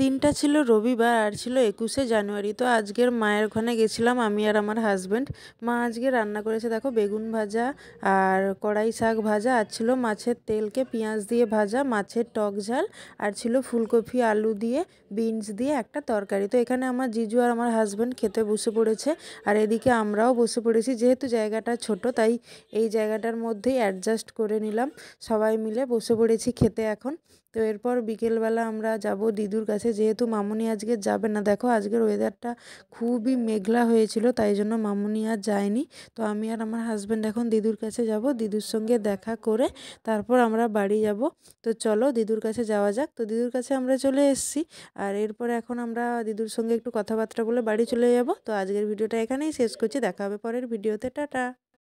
দিনটা ছিল রবিবার আর ছিল একুশে জানুয়ারি তো আজকের মায়ের ওখানে গেছিলাম আমি আর আমার হাজব্যান্ড মা আজকে রান্না করেছে দেখো বেগুন ভাজা আর কড়াই শাক ভাজা আর ছিল মাছের তেলকে পেঁয়াজ দিয়ে ভাজা মাছের টক ঝাল আর ছিল ফুলকপি আলু দিয়ে বিনস দিয়ে একটা তরকারি তো এখানে আমার জিজু আর আমার হাজব্যান্ড খেতে বসে পড়েছে আর এদিকে আমরাও বসে পড়েছি যেহেতু জায়গাটা ছোট তাই এই জায়গাটার মধ্যেই অ্যাডজাস্ট করে নিলাম সবাই মিলে বসে পড়েছি খেতে এখন তো এরপর বিকেলবেলা আমরা যাব দিদুর কাছে আছে যেহেতু মামুনি আজকে যাবে না দেখো আজকের ওয়েদারটা খুবই মেঘলা হয়েছিল তাই জন্য মামুনি আর যায়নি তো আমি আর আমার হাজব্যান্ড এখন দিদুর কাছে যাব দিদুর সঙ্গে দেখা করে তারপর আমরা বাড়ি যাব তো চলো দিদুর কাছে যাওয়া যাক তো দিদুর কাছে আমরা চলে এসেছি আর এরপরে এখন আমরা দিদুর সঙ্গে একটু কথাবার্তা বলে বাড়ি চলে যাব তো আজকের ভিডিওটা এখানেই শেষ করছি দেখা হবে পরের ভিডিওতে টাটা